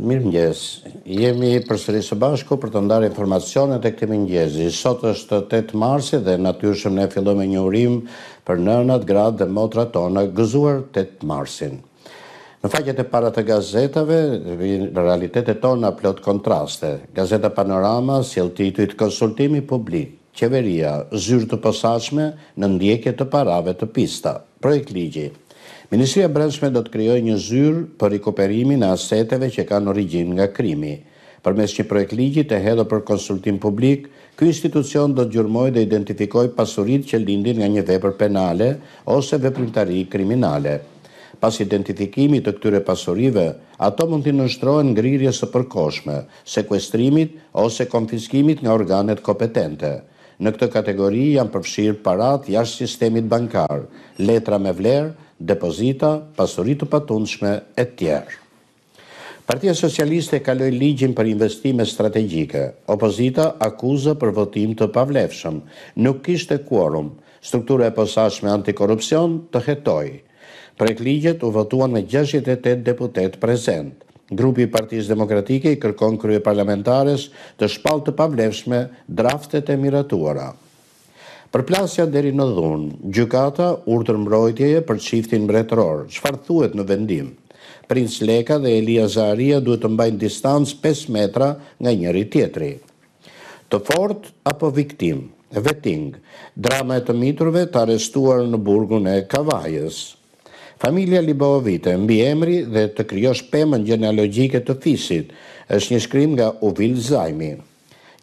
Mirë mëgjes, jemi përsëri së bashku për të ndarë informacionet e këtë mëngjezi. Sot është 8 marsi dhe natyrshëm ne fillojme me një urim për nënat, gratë dhe motra tonë gëzuar 8 marsin. Në faqet e para të gazetave, realitetet tonë plot kontraste. Gazeta Panorama, si e i të konsultimi publik, qeveria, zyrë të posashme në ndjekje të parave të pista. Projekt Ligi. Projekt Ligi. Ministria Brendshme do të krijoj një zyrë për rikuperimin e aseteve që kanë origjinë nga krimi. Përmes një projekt ligji të hedhur për konsultim publik, ky institucion do të gjurmojë dhe identifikoj pasuritë që lindin nga një vepër penale ose veprimtari kriminale. Pas identifikimit të këtyre pasurive, ato mund të nënshtrohen ngrirjes së përkohshme, sekuestrimit ose konfiskimit nga organet kompetente. Në këtë kategori janë përfshirë paratë jashtë sistemit bankar, letra me vlerë depozita, pasurit të patundshme e tjerë. Partia Socialiste kaloi ligjin për investime strategjike. Opozita akuzë për votim të pavlefshëm. Nuk kishte quorum. Struktura e posaçme antikorrupsion të hetoi. Prek ligjet u votuan me 68 deputet prezent. Grupi i Partisë Demokratike i kërkon kryeparlamentares të shpallë të pavlefshme draftet e miratuara. Për plasja deri në dhunë, gjukata urtër mbrojtjeje për qiftin mbretëror, që thuet në vendim. Prince Leka dhe Elia Zaharia duhet të mbajnë distancë 5 metra nga njëri tjetri. Të fort apo viktim, veting, drama e të mitruve të arestuar në burgun e Kavajës. Familia Libovite, mbi emri dhe të kryosh pëmën gjenalogjike të fisit, është një shkrim nga Uvil Zajmi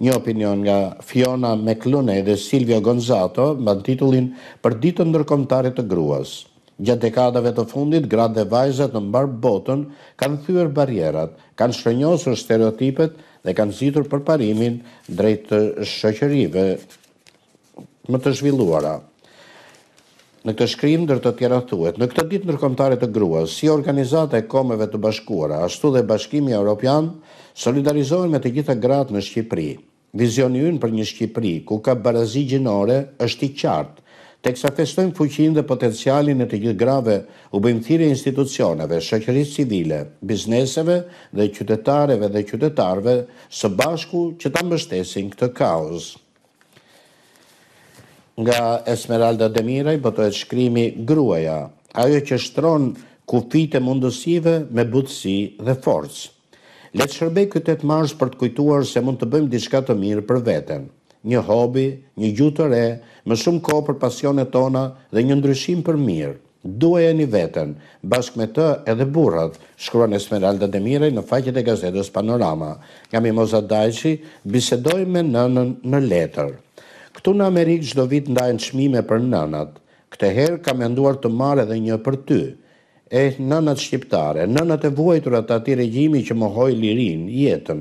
një opinion nga Fiona Meklune dhe Silvio Gonzato më titullin për ditën ndërkomtare të gruas. Gjatë dekadave të fundit, gratë dhe vajzat në mbarë botën kanë thyër barjerat, kanë shrenjosur stereotipet dhe kanë zitur përparimin drejtë të shëqërive më të zhvilluara. Në këtë shkrim dërë të tjera thuet, në këtë ditë nërkomtare të gruas, si organizate e komeve të bashkuara, ashtu dhe bashkimi e Europian, solidarizohen me të gjitha gratë në Shqipëri. Vizioni ynë për një Shqipëri ku ka barazi gjinore është i qartë, teksa festojnë fuqin dhe potencialin e të gjithë grave u bëjmëthire institucioneve, shëqërisë civile, bizneseve dhe qytetareve dhe qytetarve së bashku që ta mështesin këtë kaos. Nga Esmeralda Demiraj bëtojt shkrimi gruaja, ajo që shtronë kufit e mundësive me butësi dhe forcë të shërbej këtë të marsh për të kujtuar se mund të bëjmë diçka të mirë për veten. Një hobi, një gjutë të re, më shumë ko për pasionet tona dhe një ndryshim për mirë. Duaj e një veten, bashkë me të edhe burrat, shkruan Esmeralda Demire në faqet e gazetës Panorama. Nga Mimoza Dajqi, bisedoj me nënën në letër. Këtu në Amerikë gjdo vit ndajnë qmime për nënat. Këtë herë ka menduar të marrë edhe një për ty e nënat shqiptare, nënat e vojturat ati regjimi që më lirin, jetën,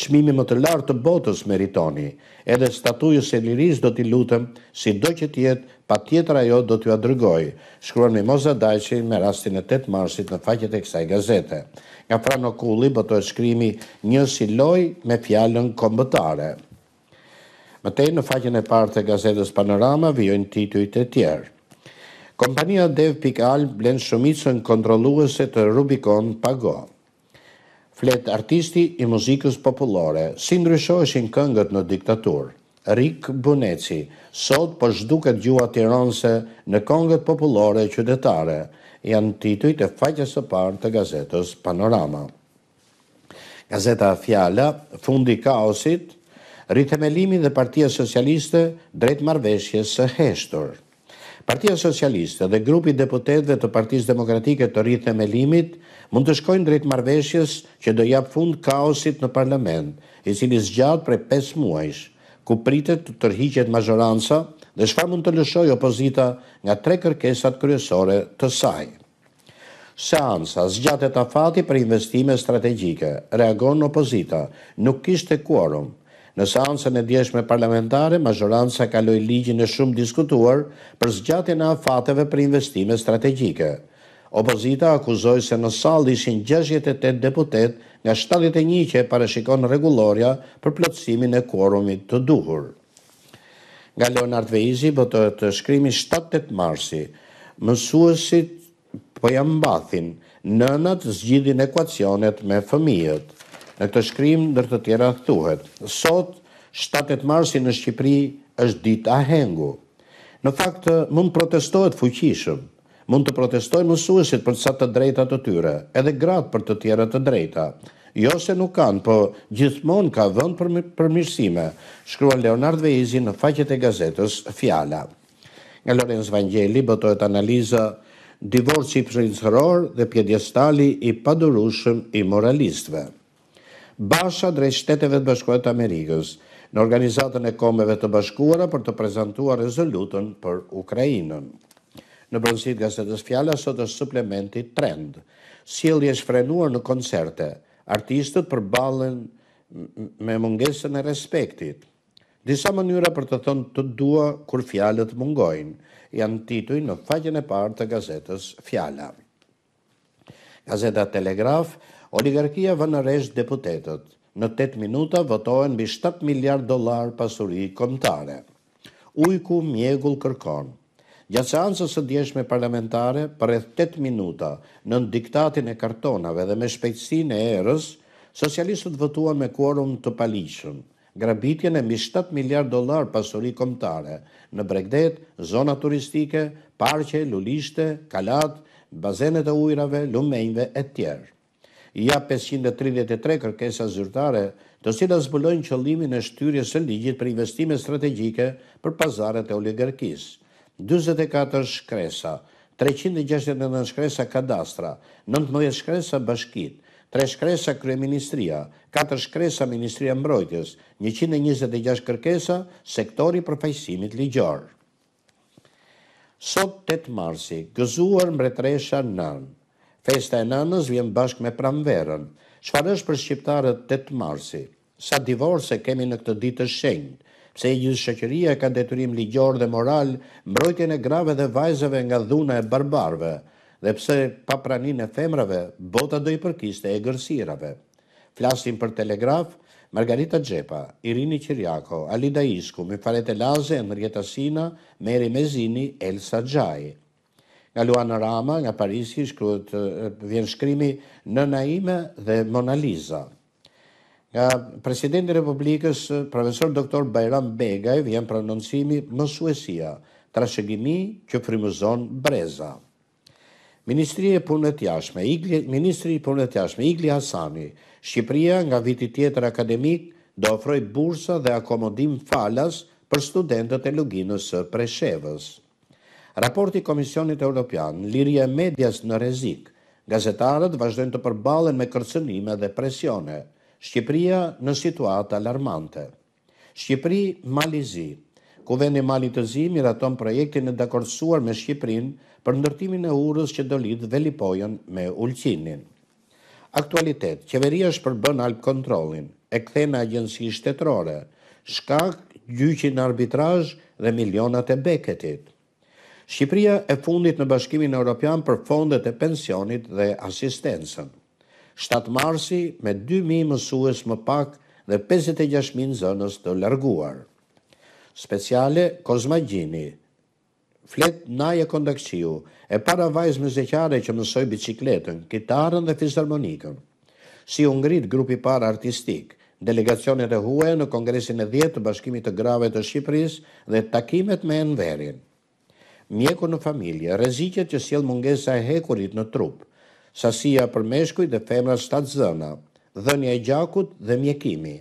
qmimi më të lartë të botës meritoni, edhe statujës e liris do t'i lutëm, si do që tjetë, pa tjetër ajo do t'ju adrygoj, shkruan me Moza Dajqi me rastin e 8 marsit në faqet e kësaj gazete. Nga Frano Kulli bëto e shkrimi një si loj me fjallën kombëtare. Mëtej në faqen e partë e gazetës Panorama vjojnë tituit e tjerë. Kompania Dev.al blen shumicën kontroluese të Rubicon Pago. Flet artisti i muzikës populore, si ndryshoheshin këngët në diktaturë. Rik Buneci, sot për po zhduket gjua tironse në kongët populore qytetare, janë tituj e faqës së parë të gazetës Panorama. Gazeta Fjala, fundi kaosit, rritemelimi dhe partia socialiste drejt marveshje së heshtur. Partia Socialiste dhe grupi deputetve të Partisë Demokratike të rritë e me limit mund të shkojnë drejtë marveshjes që do japë fund kaosit në parlament, i cili zgjatë prej 5 muajsh, ku pritet të tërhiqet mazhoransa dhe shfa mund të lëshoj opozita nga tre kërkesat kryesore të saj. Seansa, zgjate ta fati për investime strategjike, reagon opozita, nuk kishte kuorum, Në seancën e djeshme parlamentare, mazhoranca kaloi ligjin e shumë diskutuar për zgjatjen e afateve për investime strategjike. Opozita akuzoi se në sallë ishin 68 deputet nga 71 që parashikon rregullorja për plotësimin e quorumit të duhur. Nga Leonard Veizi të shkrimi 7-8 marsi. Mësuesit po jam mbathin nënat zgjidhin ekuacionet me fëmijët. Në këtë shkrim nërë të tjera thuhet. Sot, 7. marsi në Shqipri është dit a hengu. Në fakt, mund protestohet fuqishëm, mund të protestohet mësuesit për të satë të drejta të tyre, edhe gratë për të tjera të drejta. Jo se nuk kanë, po gjithmon ka dhënë për mirësime, shkrua Leonard Vejzi në faqet e gazetës Fjala. Nga Lorenz Vangeli bëtojt analiza divorci për një sëror dhe pjedjestali i padurushëm i moralistve. Basha drejt shteteve të bashkuarë të Amerikës, në organizatën e komeve të bashkuara për të prezentuar rezolutën për Ukrajinën. Në bronsit gazetës fjala, sot është suplementi trend. Sjeli shfrenuar në koncerte, artistët për balen me mungesën e respektit. Disa mënyra për të thonë të dua kur fjalët mungojnë, janë tituj në faqen e partë të gazetës fjala. Gazeta Telegraf, oligarkia vënë resh deputetët. Në 8 minuta votohen mbi 7 miliard dollar pasuri kombëtare. Ujku mjegull kërkon. Gjatë seancës së djeshme parlamentare, për rreth 8 minuta, në diktatin e kartonave dhe me shpejtësinë e erës, socialistët votuan me kuorum të paligjshëm grabitjen e mbi 7 miliard dollar pasuri kombëtare në Bregdet, zona turistike, parqe, lulishte, kalat, bazenet e ujrave, lumejnve e tjerë ja 533 kërkesa zyrtare, të si da zbulojnë qëllimin e shtyrje së ligjit për investime strategjike për pazaret e oligarkis. 24 shkresa, 369 shkresa kadastra, 19 shkresa bashkit, 3 shkresa kryeministria, 4 shkresa ministria mbrojtjes, 126 kërkesa sektori fajsimit ligjarë. Sot 8 marsi, gëzuar mbretresha nërnë, Festa e nënës vjen bashkë me pramverën. Qëfar është për shqiptarët 8 marsi? Sa divorce kemi në këtë ditë shenjë? Pse i gjithë shëqëria ka detyrim ligjor dhe moral mbrojtjen e grave dhe vajzëve nga dhuna e barbarve? Dhe pse pa pranin e femrave, bota do i përkiste e gërsirave? Flasim për telegraf, Margarita Gjepa, Irini Qiriako, Alida Isku, Mifaret Laze, Nërjeta Sina, Meri Mezini, Elsa Gjajë nga Luana Rama, nga Parisi, shkruhet vjen shkrimi në Naime dhe Mona Lisa. Nga presidenti Republikës, profesor doktor Bajram Begaj, vjen prononcimi mësuesia, trashëgimi që frimuzon breza. Ministri e punët jashme, Igli, Ministri i punët jashme, Igli Hasani, Shqipria nga viti tjetër akademik, do ofroj bursa dhe akomodim falas për studentët e luginës së Preshevës. Raporti Komisionit Europian, Lirje Medias në rezik, gazetarët vazhdojnë të përbalen me kërcënime dhe presione, Shqipria në situatë alarmante. Shqipri, Malizi, ku vendi Mali të Zi miraton projektin e dakordsuar me Shqiprin për ndërtimin e urës që do lidh Velipojën me Ulqinin. Aktualitet, qeveria është përbën alp kontrolin, e këthena agjensi shtetrore, shkak, gjyqin arbitraj dhe milionat e beketit. Shqipëria e fundit në bashkimin e Europian për fondet e pensionit dhe asistencen. 7 marsi me 2.000 mësues më pak dhe 56.000 zënës të larguar. Speciale Kozma Gjini, flet Naja Kondakciu, e para vajzë më zekjare që mësoj bicikletën, kitarën dhe fizharmonikën. Si ungrit grupi para artistik, delegacionet e huaj në Kongresin e 10 të Bashkimit të Grave të Shqipërisë dhe takimet me Enverin mjeku në familje, rezikjet që sjell mungesa e hekurit në trup, sasia për meshkuj dhe femra shtatë zëna, dhënja e gjakut dhe mjekimi.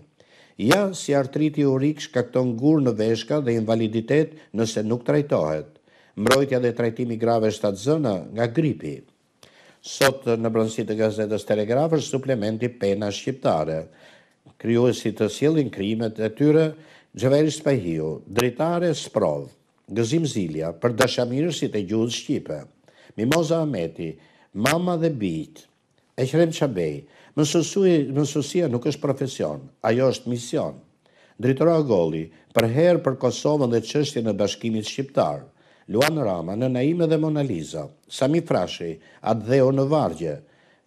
Ja, si artriti urik shkakton gur në veshka dhe invaliditet nëse nuk trajtohet. Mbrojtja dhe trajtimi grave shtatë zëna nga gripi. Sot në brëndësit të gazetës telegrafër, suplementi pena shqiptare. kryuësit të sielin krimet e tyre, Gjeveri Spahiu, dritare Sprovë. Gëzim Zilja, për dashamirësit e gjuhës Shqipe, Mimoza Ameti, Mama dhe Bit, Eqrem Qabej, mësusia nuk është profesion, ajo është mision. Dritora Goli, për herë për Kosovën dhe qështje në bashkimit Shqiptar. Luan Rama, në Naime dhe Mona Liza, Sami Frashe, Addeo në Vargje,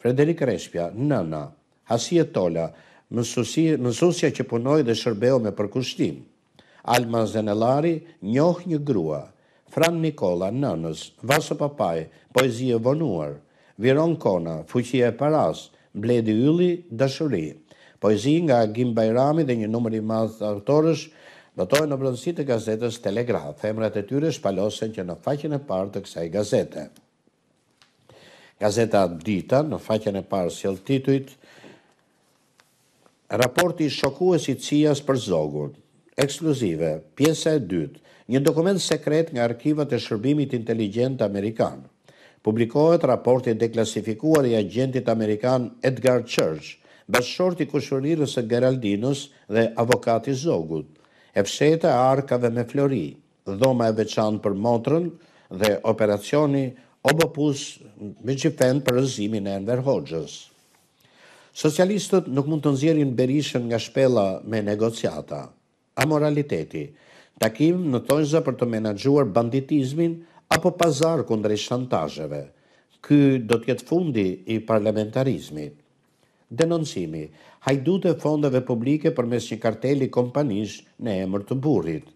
Frederik Reshpja, Nëna, Hasie Tola, mësusia që punoj dhe shërbeo me përkushtim, Alma Zenelari, njoh një grua, Fran Nikola, nënës, Vaso Papaj, poezi e vonuar, Viron Kona, fuqia e paras, Bledi Ylli, dashuri. Poezi nga Gim Bajrami dhe një numër i madh autorësh në brëndësi të gazetës Telegraf. Emrat e tyre shpalosen që në faqen e parë të kësaj gazete. Gazeta Dita në faqen e parë sjell titujt Raporti shokuesi cijas CIA-s për Zogun ekskluzive, pjesa e dytë, një dokument sekret nga arkivat e shërbimit inteligent Amerikan. Publikohet raporti deklasifikuar i agentit Amerikan Edgar Church, bashkëshort i kushërirës Geraldinos dhe avokati Zogut, e fsheta e arkave me flori, dhoma e veçantë për motrën dhe operacioni Obopus me gjifen për rëzimin e Enver Hoxhës. Socialistët nuk mund të nëzirin berishën nga shpela me negociata amoraliteti, takim në tojnëzë për të menagjuar banditizmin apo pazar kundre shantajëve. Ky do tjetë fundi i parlamentarizmit. Denoncimi, të fondeve publike për mes një karteli kompanish në emër të burrit.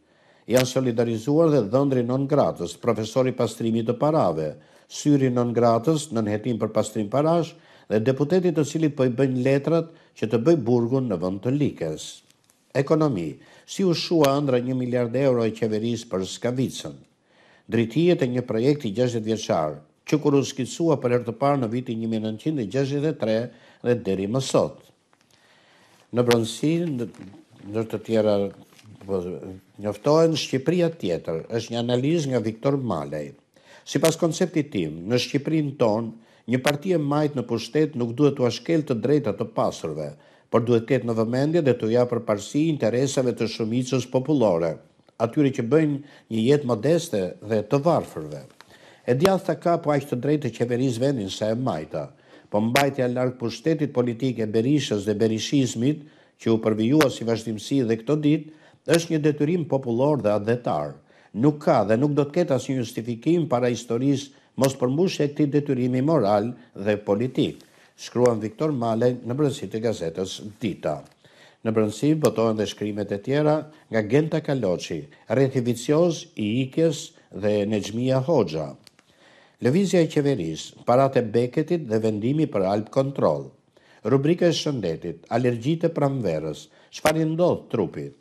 Janë solidarizuar dhe dhëndri non gratës, profesori pastrimi të parave, syri non gratës në nëhetim për pastrim parash dhe deputetit të cilit për po i bëjnë letrat që të bëj burgun në vënd të likes. Ekonomi, si u shua ndra një miljard e euro e qeveris për Skavicën. Dritijet e një projekti 60 vjeqar, që kur u skitsua për ertë parë në vitin 1963 dhe deri më sot. Në bronsin, në të tjera po, njoftohen Shqipria tjetër, është një analiz nga Viktor Malej. Si pas konceptit tim, në Shqiprin ton, një partije majtë në pushtet nuk duhet të ashkel të drejta të pasurve, por duhet këtë në vëmendje dhe të ja për parësi interesave të shumicës populore, atyri që bëjnë një jetë modeste dhe të varfërve. E djath të ka po aqë të drejtë të qeveriz vendin se e majta, po mbajtja larkë për shtetit politike berishës dhe berishizmit, që u përvijua si vazhdimësi dhe këto dit, është një detyrim popullor dhe adhetar. Nuk ka dhe nuk do të ketë asë një justifikim para historisë mos përmbush e këti detyrimi moral dhe politikë shkruan Viktor Malen në brëndësit e gazetës Dita. Në brëndësi botohen dhe shkrimet e tjera nga Genta Kaloqi, Rentivicios i Ikes dhe Nejmija Hoxha. Lëvizja e qeveris, parat e beketit dhe vendimi për alp kontrol. Rubrika e shëndetit, alergjit e pramverës, do ndodh trupit.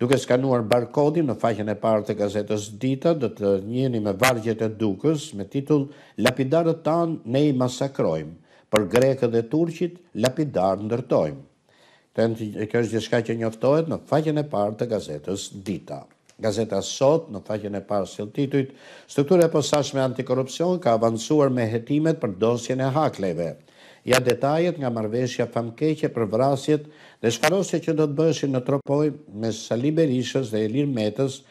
Duke skanuar barkodin në faqen e parë të gazetës Dita, dhe të njëni me vargjet e dukës me titull Lapidarët tanë ne i masakrojmë për grekët dhe turqit lapidar ndërtojmë. Kjo është gjithka që njoftohet në faqen e parë të gazetës Dita. Gazeta Sot, në faqen e parë së titujt, struktura e posashme antikorupcion ka avancuar me hetimet për dosjen e hakleve. Ja detajet nga marveshja famkeqe për vrasjet dhe shfarosje që do të bëshin në tropoj me Sali Berishës dhe Elir Metës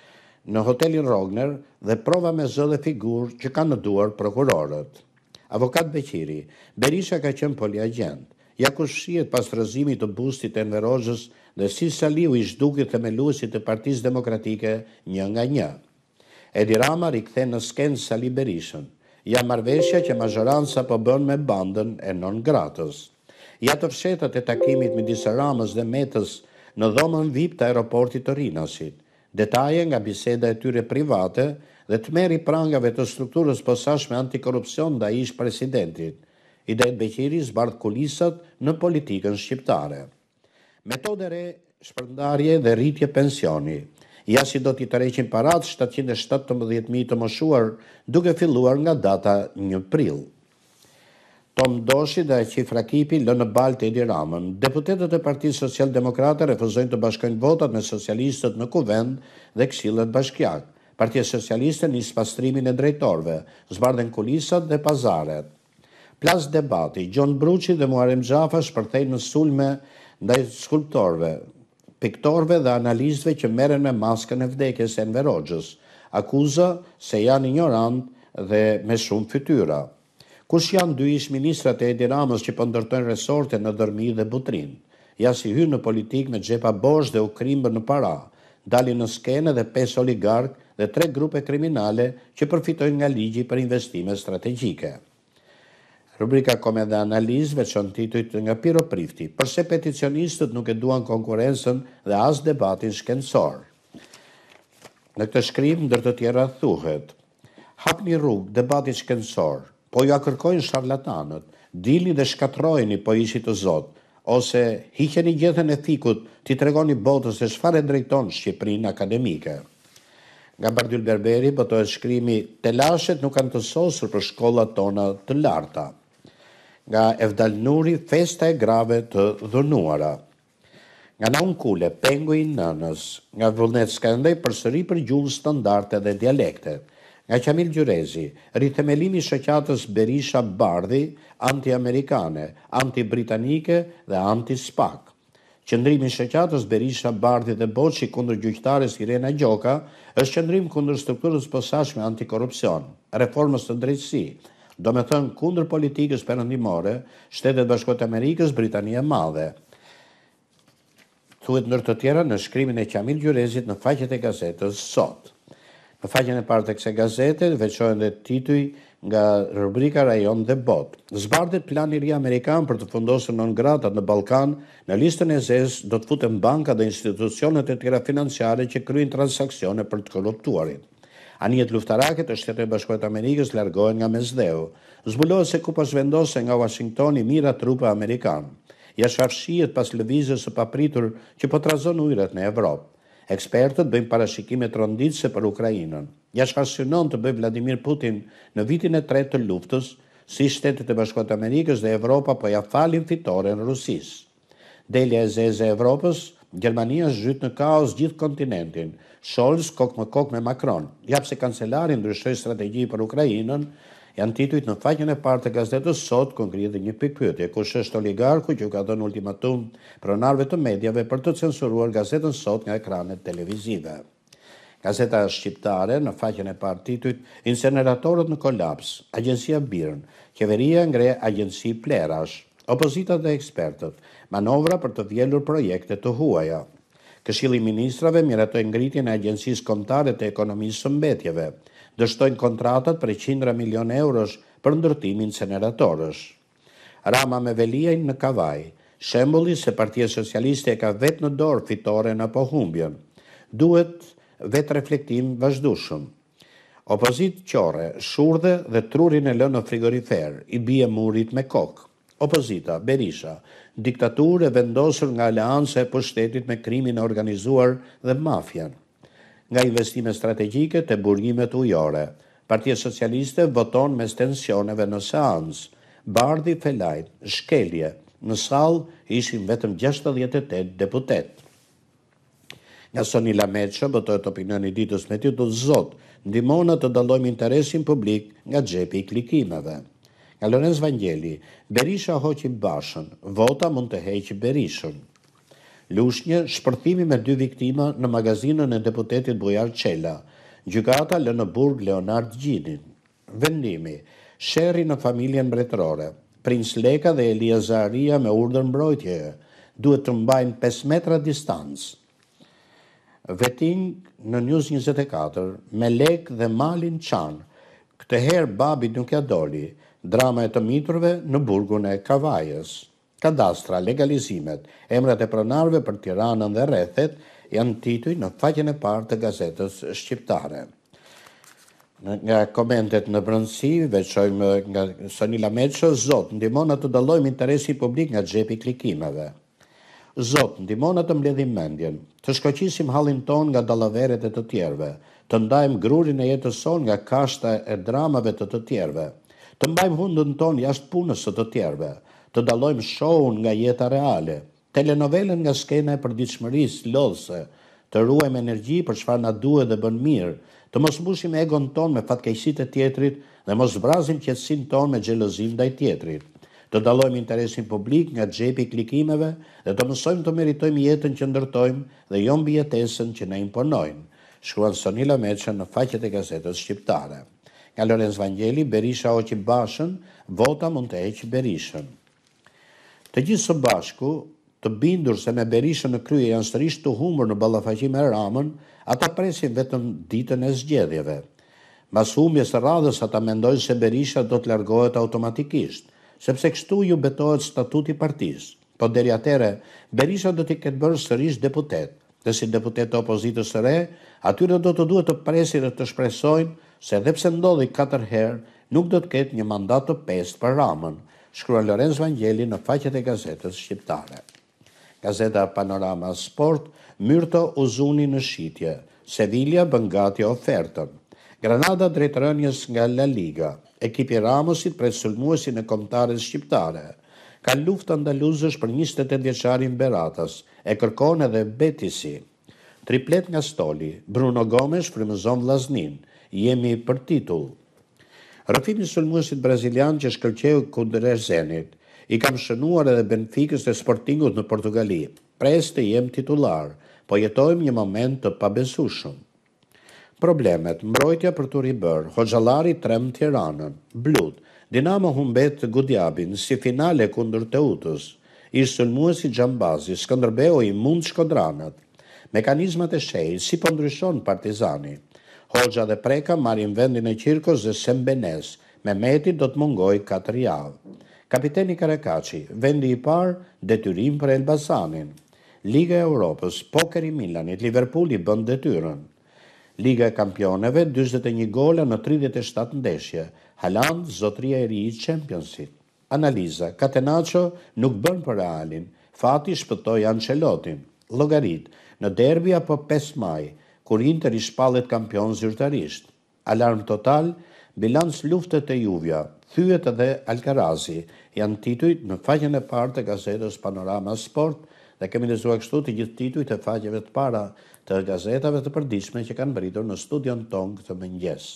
në hotelin Rogner dhe prova me zë dhe figur që ka në duar prokurorët. Avokat Beqiri, Berisha ka qenë polja ja ku pas rrëzimit të bustit e nërozës dhe si saliu i duke të meluësit të partiz demokratike një nga një. Edi Rama rikëthe në skenë sali Berishën, ja marveshja që mazëransa po bën me bandën e non gratës. Ja të fshetat e takimit me disa Ramës dhe metës në dhomën vip të aeroportit të rinasit, detaje nga biseda e tyre private dhe të meri prangave të strukturës posash me antikorupcion dhe ishë presidentit, i dhe të beqiri zbardh kulisat në politikën shqiptare. Metode re, shpërndarje dhe rritje pensioni. Ja si do t'i të reqin parat, 717.000 të moshuar duke filluar nga data një prilë. Tom Doshi dhe Qifra Kipi në balë të Edi Ramën. Deputetet e Parti Social Demokrate refuzojnë të bashkojnë votat me socialistët në kuvend dhe kësillet bashkjak. Partia Socialiste një spastrimin e drejtorve, zbardhen kulisat dhe pazaret. Plas debati, Gjon Bruqi dhe Muarim Gjafa shpërthejnë në sulme ndaj skulptorve, piktorve dhe analistve që meren me maskën e vdekjes e nverogjës, akuza se janë ignorant dhe me shumë fytyra. Kush janë dy ish ministrat e Edi Ramës që pëndërtojnë resorte në dërmi dhe butrin? Ja si hy në politik me gjepa bosh dhe u krimbër në para, dalin në skene dhe pes oligark dhe tre grupe kriminale që përfitojnë nga ligji për investime strategike. Rubrika Kome dhe Analiz veçon tituj nga Piro Prifti, përse peticionistët nuk e duan konkurencen dhe as debatin shkencor. Në këtë shkrim, ndër të tjera thuhet, hap një rrugë debatin shkendësorë, po ju akërkojnë kërkojnë sharlatanët, dili dhe shkatrojni po ishi të zotë, ose hiqeni gjethen e thikut ti tregoni botës se shfar e drejton Shqiprin akademike. Nga Bardyl Berberi e po shkrimi të lashet nuk kanë të sosur për shkollat tona të larta. Nga Evdalnuri festa e grave të dhënuara. Nga Naun Kule, pengu i nënës. Nga Vullnet Skandej për përsëri për gjullë standarte dhe dialektet nga Qamil Gjurezi, rritemelimi shëqatës Berisha Bardhi, anti-amerikane, anti-britanike dhe anti-spak. Qëndrimi shëqatës Berisha Bardhi dhe Boqi kundër gjyqtares Irena Gjoka është qëndrim kundër strukturës pësashme anti-korupcion, reformës të drejtësi, do me thënë kundër politikës përëndimore, shtetet bashkotë Amerikës, Britania Madhe. Thuet nërë të tjera në shkrymin e Qamil Gjurezit në faqet e gazetës sotë. Në faqen e parë të kse gazete, veqojnë dhe tituj nga rubrika rajon dhe bot. Zbardit plan i ri Amerikan për të fundosën në ngratat në Balkan, në listën e zes do të futen banka dhe institucionet e tjera financiare që kryin transakcione për të korruptuarit. Anjet luftarake të shtetë e bashkojt Amerikës largohen nga mesdheu. Zbulohet se ku pas vendose nga Washington i mira trupa Amerikanë. Ja shafshijet pas lëvizës së papritur që po trazon ujrat në Evropë. Ekspertët bëjnë parashikime të rënditëse për Ukrajinën. Ja shfasionon të bëjë Vladimir Putin në vitin e tretë të luftës, si shtetet e bashkotë Amerikës dhe Evropa po ja falin fitore në Rusis. Delja e zezë e Evropës, Gjermania zhytë në kaos gjithë kontinentin, Scholz kokë më kokë me Macron. Ja pse kancelari ndryshoj strategji për Ukrajinën, janë titujt në faqën e partë të gazetës sot, ku dhe një pikpyëtje, ku shështë oligarku që ka dhënë ultimatum pronarve të medjave për të censuruar gazetën sot nga ekranet televizive. Gazeta Shqiptare, në faqën e partë titujt inceneratorët në kollaps, agjensia Birn, kjeveria ngre agjensi Plerash, opozitat dhe ekspertët, manovra për të vjellur projekte të huaja. Këshili ministrave miratoj ngritin e agjensis kontare të ekonomisë së mbetjeve, dështojnë kontratat për 100 milion eurës për ndërtimin ceneratorës. Rama me velijajnë në kavaj, shembuli se partia socialiste e ka vetë në dorë fitore në pohumbjën, duhet vetë reflektim vazhdushëm. Opozit qore, shurde dhe trurin e lënë në frigorifer, i bie murit me kokë. Opozita, berisha, diktaturë e vendosur nga aleanse e pushtetit me krimin e organizuar dhe mafian nga investime strategjike të burgimet ujore. Partia Socialiste voton me stensioneve në seans. Bardi Felajt, Shkelje, në sal ishim vetëm 68 deputet. Nga Soni Lameqë, bëtojt opinioni ditës me ty të zotë, ndimona të dalojmë interesin publik nga gjepi i klikimeve. Nga Lorenz Vangjeli, Berisha hoqin bashën, vota mund të heqë Berishën. Lushnje, shpërthimi me dy viktima në magazinën e deputetit Bujar Qela, gjykata Burg Leonard Gjinin. Vendimi, sheri në familjen mbretërore, prins Leka dhe Elia Zaharia me urdër mbrojtje, duhet të mbajnë 5 metra distancë. Vetin në News 24, me lek dhe malin Qan, këtë herë babi nuk ja doli, drama e të mitrëve në burgun e kavajës kadastra, legalizimet, emrat e pronarve për tiranën dhe rethet, janë tituj në faqen e partë të gazetës shqiptare. Nga komentet në brëndësi, veçojmë nga Sonila Meqo, Zotë, ndimona të dalojmë interesi publik nga gjepi klikimeve. Zotë, ndimona të mbledhim mendjen, të shkoqisim halin ton nga dalaveret e të tjerve, të ndajmë grurin e jetëson nga kashta e dramave të të tjerve, të mbajmë hundën ton jashtë punës të të tjerve, të dalojmë shohun nga jeta reale, telenovelen nga skena e përdiqëmëris lodhse, të ruajmë energji për shfar nga duhe dhe bën mirë, të mos mbushim egon ton me fatkejsit e tjetrit dhe mos zbrazim qëtsin ton me gjelozim dhe i tjetrit. Të dalojmë interesin publik nga gjepi klikimeve dhe të mësojmë të meritojmë jetën që ndërtojmë dhe jonë bjetesën që ne imponojnë, shkruan Sonila Meqën në faqet e gazetës shqiptare. Nga Lorenz Vangeli, Berisha o që bashën, vota mund të eqë Berishën. Të gjithë së bashku, të bindur se me berishë në krye janë sërish të humër në balafajqim e ramën, ata presin vetëm ditën e zgjedhjeve. Mas humje së radhës ata mendojnë se berisha do të largohet automatikisht, sepse kështu ju betohet statuti partisë. Po deri atere, Berisha do t'i këtë bërë sërish deputet, dhe si deputet të opozitës sëre, atyre do të duhet të presin dhe të shpresojnë se dhe pse ndodhi 4 herë, nuk do të ketë një mandat të 5 për ramën, shkruan Lorenz Vangeli në faqet e gazetës shqiptare. Gazeta Panorama Sport, Myrto Uzuni në shqitje, Sevilla bën gati ofertën, Granada drejtërënjës nga La Liga, ekipi Ramosit për sulmuesi në komtarës shqiptare, ka luftë andaluzësh për 28 vjeqarin Beratas, e kërkon edhe Betisi. Triplet nga Stoli, Bruno Gomes frimëzon Vlaznin, jemi për titullë. Rafimi sulmuesit brazilian që shkëlqeu kundër Zenit. I kam shënuar edhe benfikës dhe Sportingut në Portugali. Preste jem titullar, po jetojmë një moment të pabesueshëm. Problemet, mbrojtja për të ribër, Hoxhallari trem Tiranën, blut, Dinamo humbet te Gudjabin si finale kundër Teutës. I sulmuesi Xhambazi, Skënderbeu i mund Shkodranat. Mekanizmat e shehin si po ndryshon Partizani. Hoxha dhe Preka marrin vendin e qirkos dhe Sembenes. Mehmeti do të mungoj 4 javë. Kapiteni Karakaci, vendi i parë, detyrim për Elbasanin. Liga e Europës, Poker i Milanit, Liverpool i bënd detyrën. Liga e Kampioneve, 21 gola në 37 ndeshje. Haland, zotria e ri i Championsit. Analiza, Catenaccio nuk bën për realin, fati shpëtoi Ancelotin. Logarit, në derbi apo 5 maj, kur Inter i shpalet kampion zyrtarisht. Alarm total, bilans luftet e juvja, thyet edhe Alkarazi, janë tituj në faqen e partë të gazetës Panorama Sport dhe kemi në kështu të gjithë titujt të faqeve të para të gazetave të përdishme që kanë bëritur në studion tonë këtë mëngjes.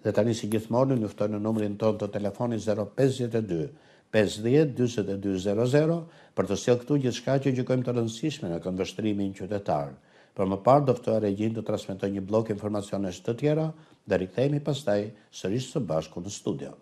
Dhe tani si gjithmonë në uftojnë në numrin tonë të telefoni 052 50 22 00 për të sjellë këtu gjithçka që gjykojmë të rëndësishme në këndvështrimin qytetar. Për më parë doktore Regjin do të transmitoj një blok informacione shtë të tjera, dhe rikthehemi pastaj sërish së bashku në studio.